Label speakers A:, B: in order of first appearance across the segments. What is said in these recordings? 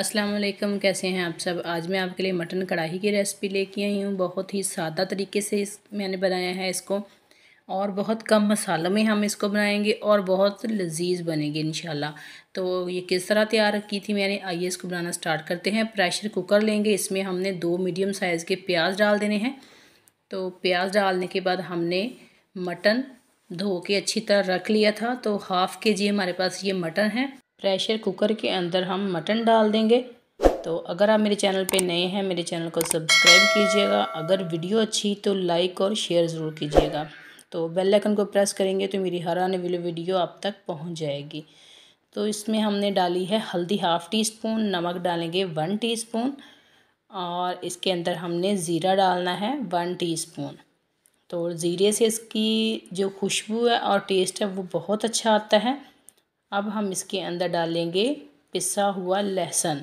A: अस्सलाम वालेकुम कैसे हैं आप सब आज मैं आपके लिए मटन कढ़ाई की रेसिपी लेके आई हूँ बहुत ही सादा तरीके से इस मैंने बनाया है इसको और बहुत कम मसालों में हम इसको बनाएंगे और बहुत लजीज बनेंगे इन तो ये किस तरह तैयार की थी मैंने आइए इसको बनाना स्टार्ट करते हैं प्रेशर कुकर लेंगे इसमें हमने दो मीडियम साइज़ के प्याज डाल देने हैं तो प्याज डालने के बाद हमने मटन धो के अच्छी तरह रख लिया था तो हाफ़ के जी हमारे पास ये मटन है प्रेशर कुकर के अंदर हम मटन डाल देंगे तो अगर आप मेरे चैनल पे नए हैं मेरे चैनल को सब्सक्राइब कीजिएगा अगर वीडियो अच्छी तो लाइक और शेयर ज़रूर कीजिएगा तो बेल आइकन को प्रेस करेंगे तो मेरी हर आने वाली वीडियो आप तक पहुंच जाएगी तो इसमें हमने डाली है हल्दी हाफ़ टी स्पून नमक डालेंगे वन टी स्पून और इसके अंदर हमने ज़ीरा डालना है वन टी स्पून तो ज़ीरे से इसकी जो खुशबू है और टेस्ट है वो बहुत अच्छा आता है अब हम इसके अंदर डालेंगे पिसा हुआ लहसुन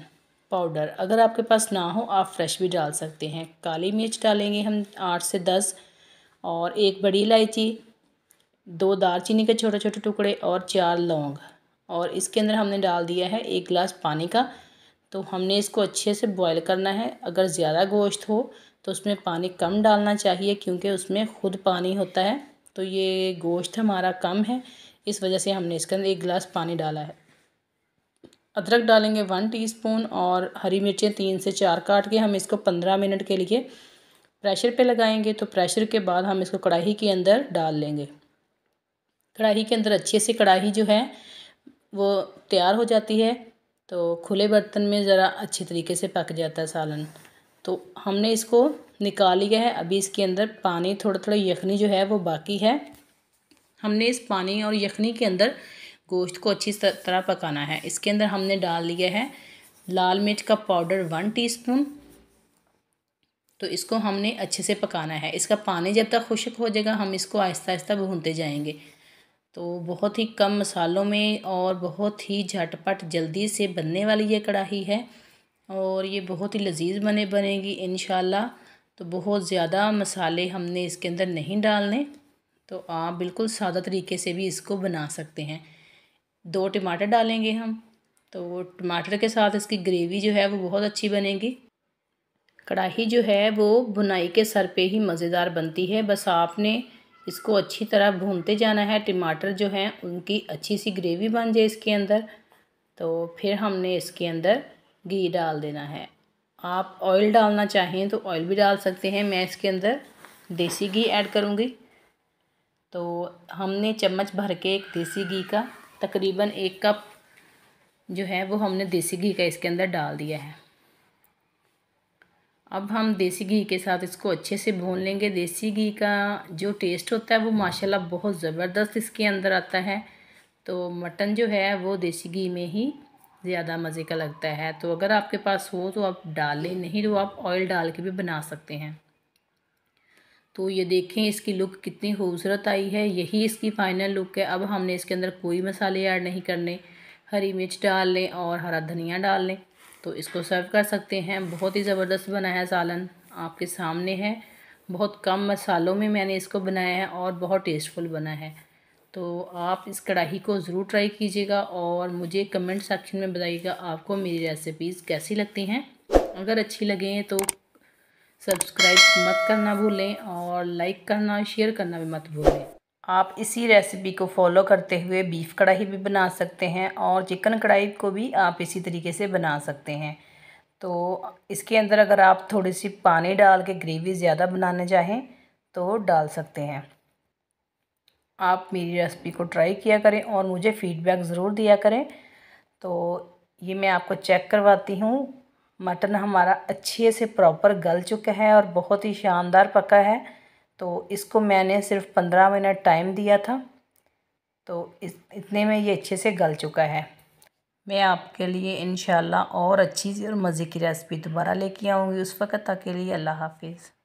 A: पाउडर अगर आपके पास ना हो आप फ्रेश भी डाल सकते हैं काली मिर्च डालेंगे हम आठ से दस और एक बड़ी इलायची दो दालचीनी के छोटे छोटे टुकड़े और चार लौंग और इसके अंदर हमने डाल दिया है एक गिलास पानी का तो हमने इसको अच्छे से बॉईल करना है अगर ज़्यादा गोश्त हो तो उसमें पानी कम डालना चाहिए क्योंकि उसमें ख़ुद पानी होता है तो ये गोश्त हमारा कम है इस वजह से हमने इसके अंदर एक गिलास पानी डाला है अदरक डालेंगे वन टीस्पून और हरी मिर्चें तीन से चार काट के हम इसको पंद्रह मिनट के लिए प्रेशर पे लगाएंगे तो प्रेशर के बाद हम इसको कढ़ाई के अंदर डाल लेंगे कढ़ाई के अंदर अच्छे से कढ़ाई जो है वो तैयार हो जाती है तो खुले बर्तन में ज़रा अच्छे तरीके से पक जाता है सालन तो हमने इसको निकाल लिया है अभी इसके अंदर पानी थोड़ा थोड़ा यखनी जो है वो बाकी है हमने इस पानी और यखनी के अंदर गोश्त को अच्छी तरह पकाना है इसके अंदर हमने डाल लिया है लाल मिर्च का पाउडर वन टीस्पून तो इसको हमने अच्छे से पकाना है इसका पानी जब तक खुश्क हो जाएगा हम इसको आहिस्ता आहिस्ता भूनते जाएंगे तो बहुत ही कम मसालों में और बहुत ही झटपट जल्दी से बनने वाली ये कढ़ाई है और ये बहुत ही लजीज बने बनेगी इन तो बहुत ज़्यादा मसाले हमने इसके अंदर नहीं डालने तो आप बिल्कुल सादा तरीके से भी इसको बना सकते हैं दो टमाटर डालेंगे हम तो वो टमाटर के साथ इसकी ग्रेवी जो है वो बहुत अच्छी बनेगी कढ़ाही जो है वो भुनाई के सर पे ही मज़ेदार बनती है बस आपने इसको अच्छी तरह भूनते जाना है टमाटर जो हैं उनकी अच्छी सी ग्रेवी बन जाए इसके अंदर तो फिर हमने इसके अंदर घी डाल देना है आप ऑयल डालना चाहें तो ऑयल भी डाल सकते हैं मैं इसके अंदर देसी घी ऐड करूँगी तो हमने चम्मच भर के एक देसी घी का तकरीबन एक कप जो है वो हमने देसी घी का इसके अंदर डाल दिया है अब हम देसी घी के साथ इसको अच्छे से भून लेंगे देसी घी का जो टेस्ट होता है वो माशाल्लाह बहुत ज़बरदस्त इसके अंदर आता है तो मटन जो है वो देसी घी में ही ज़्यादा मज़े का लगता है तो अगर आपके पास हो तो आप डालें नहीं तो आप ऑयल डाल के भी बना सकते हैं तो ये देखें इसकी लुक कितनी खूबसूरत आई है यही इसकी फ़ाइनल लुक है अब हमने इसके अंदर कोई मसाले ऐड नहीं करने हरी मिर्च डाल लें और हरा धनिया डाल लें तो इसको सर्व कर सकते हैं बहुत ही ज़बरदस्त बना है सालन आपके सामने है बहुत कम मसालों में मैंने इसको बनाया है और बहुत टेस्टफुल बना है तो आप इस कढ़ाई को ज़रूर ट्राई कीजिएगा और मुझे कमेंट सेक्शन में बताइएगा आपको मेरी रेसिपीज़ कैसी लगती हैं अगर अच्छी लगें तो सब्सक्राइब मत करना भूलें और लाइक करना शेयर करना भी मत भूलें आप इसी रेसिपी को फॉलो करते हुए बीफ़ कढ़ाई भी बना सकते हैं और चिकन कढ़ाई को भी आप इसी तरीके से बना सकते हैं तो इसके अंदर अगर आप थोड़ी सी पानी डाल के ग्रेवी ज़्यादा बनाने चाहें तो डाल सकते हैं आप मेरी रेसिपी को ट्राई किया करें और मुझे फ़ीडबैक ज़रूर दिया करें तो ये मैं आपको चेक करवाती हूँ मटन हमारा अच्छे से प्रॉपर गल चुका है और बहुत ही शानदार पका है तो इसको मैंने सिर्फ पंद्रह मिनट टाइम दिया था तो इस इतने में ये अच्छे से गल चुका है मैं आपके लिए इन और अच्छी और मज़े की रेसिपी दोबारा लेके आऊँगी उस वक़्त तक के लिए अल्लाह हाफिज़